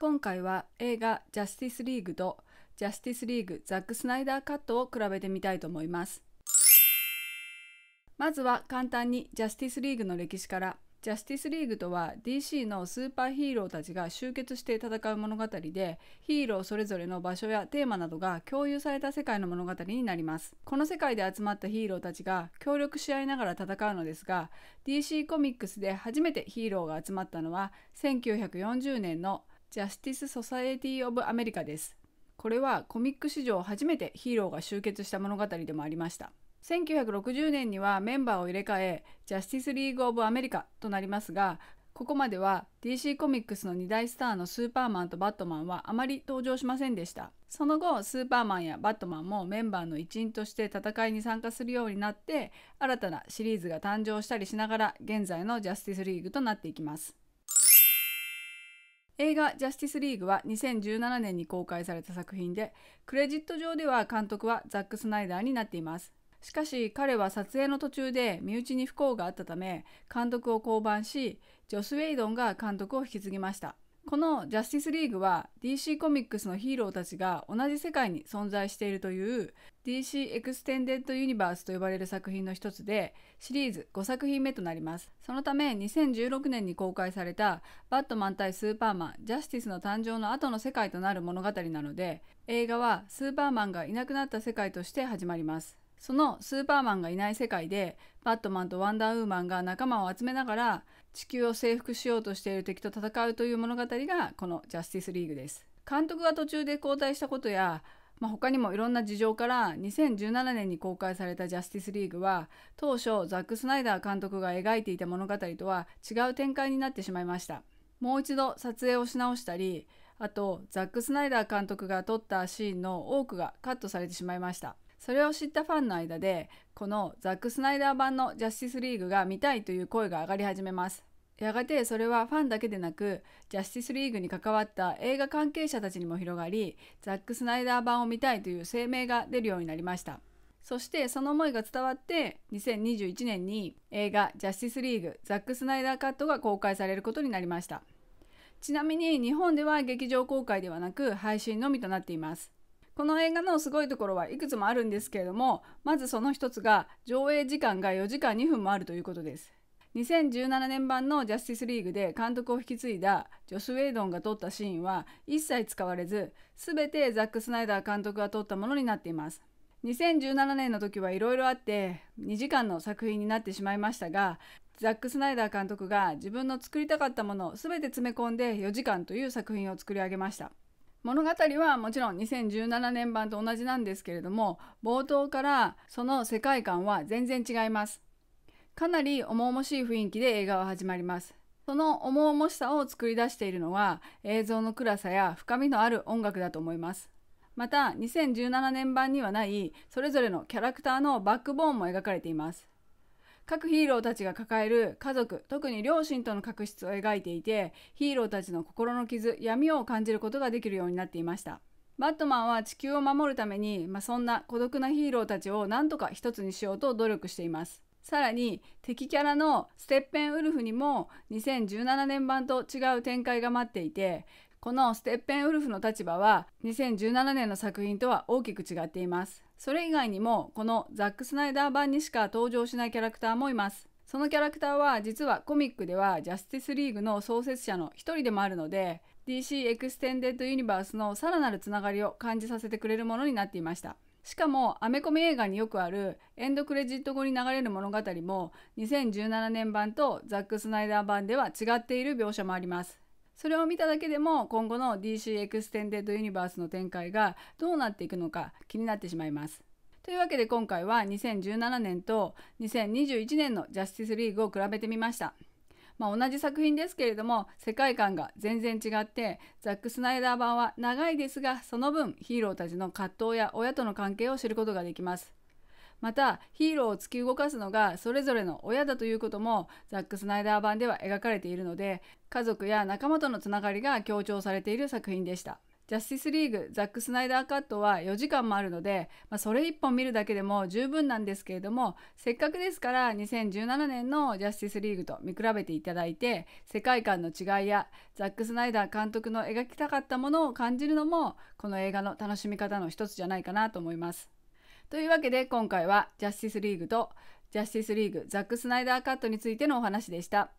今回は映画ジャスティスリーグとジャスティスリーグザック・スナイダーカットを比べてみたいと思います。まずは簡単にジャスティスリーグの歴史から。ジャスティスリーグとは DC のスーパーヒーローたちが集結して戦う物語でヒーローそれぞれの場所やテーマなどが共有された世界の物語になりますこの世界で集まったヒーローたちが協力し合いながら戦うのですが DC コミックスで初めてヒーローが集まったのは1940年のジャスティス・ソサエティ・オブ・アメリカです。これはコミック史上初めてヒーローが集結した物語でもありました。1960年にはメンバーを入れ替え、ジャスティス・リーグ・オブ・アメリカとなりますが、ここまでは DC コミックスの2大スターのスーパーマンとバットマンはあまり登場しませんでした。その後、スーパーマンやバットマンもメンバーの一員として戦いに参加するようになって、新たなシリーズが誕生したりしながら、現在のジャスティスリーグとなっていきます。映画「ジャスティスリーグ」は2017年に公開された作品でクレジット上では監督はザック・スナイダーになっていますしかし彼は撮影の途中で身内に不幸があったため監督を降板しジョス・ウェイドンが監督を引き継ぎましたこのジャスティスリーグは DC コミックスのヒーローたちが同じ世界に存在しているという DC エクステンデッドユニバースと呼ばれる作品の一つでシリーズ5作品目となりますそのため2016年に公開されたバットマン対スーパーマンジャスティスの誕生の後の世界となる物語なので映画はスーパーマンがいなくなった世界として始まりますそのスーパーマンがいない世界でバットマンとワンダーウーマンが仲間を集めながら地球を征服しようとしている敵と戦うという物語がこのジャスティスリーグです監督が途中で交代したことやまあ、他にもいろんな事情から2017年に公開された「ジャスティスリーグは」当初ザック・スナイダー監督が描いていた物語とは違う展開になってしまいましたもう一度撮影をし直したりあとザック・スナイダー監督が撮ったシーンの多くがカットされてしまいましたそれを知ったファンの間でこのザック・スナイダー版の「ジャスティスリーグ」が見たいという声が上がり始めますやがてそれはファンだけでなくジャスティスリーグに関わった映画関係者たちにも広がりザック・スナイダー版を見たいという声明が出るようになりましたそしてその思いが伝わって2021年に映画「ジャスティスリーグザック・スナイダーカット」が公開されることになりましたちなみに日本では劇場公開ではなく配信のみとなっていますこの映画のすごいところはいくつもあるんですけれどもまずその一つが上映時間が4時間2分もあるということです2017年版のジャスティスリーグで監督を引き継いだジョス・ウェイドンが撮ったシーンは一切使われず全てザック・スナイダー監督が撮ったものになっています2017年の時はいろいろあって2時間の作品になってしまいましたがザック・スナイダー監督が自分の作りたかったものを全て詰め込んで4時間という作品を作り上げました物語はもちろん2017年版と同じなんですけれども冒頭からその世界観は全然違いますかなり重々しい雰囲気で映画は始まりますその重々しさを作り出しているのは映像の暗さや深みのある音楽だと思いますまた2017年版にはないそれぞれのキャラクターのバックボーンも描かれています各ヒーローたちが抱える家族特に両親との確執を描いていてヒーローたちの心の傷闇を感じることができるようになっていましたバットマンは地球を守るために、まあ、そんな孤独なヒーローたちを何とか一つにしようと努力していますさらに敵キャラのステッペンウルフにも2017年版と違う展開が待っていてこのステッペンウルフの立場は2017年の作品とは大きく違っていますそれ以外にもこのザック・スナイダー版にしか登場しないキャラクターもいますそのキャラクターは実はコミックではジャスティスリーグの創設者の一人でもあるので DC エクステンデッドユニバースのさらなるつながりを感じさせてくれるものになっていましたしかもアメコミ映画によくあるエンドクレジット後に流れる物語も2017年版とザック・スナイダー版では違っている描写もあります。それを見ただけでも今後の DC エクステンデッド・ユニバースの展開がどうなっていくのか気になってしまいます。というわけで今回は2017年と2021年のジャスティスリーグを比べてみました。まあ、同じ作品ですけれども世界観が全然違ってザック・スナイダー版は長いですがその分ヒーローたちの葛藤や親との関係を知ることができます。またヒーローを突き動かすのがそれぞれの親だということもザック・スナイダー版では描かれているので家族や仲間とのつながりが強調されている作品でした。ジャスティスリーグザック・スナイダーカットは4時間もあるので、まあ、それ1本見るだけでも十分なんですけれどもせっかくですから2017年のジャスティスリーグと見比べていただいて世界観の違いやザック・スナイダー監督の描きたかったものを感じるのもこの映画の楽しみ方の一つじゃないかなと思います。というわけで今回はジャスティスリーグとジャスティスリーグザック・スナイダーカットについてのお話でした。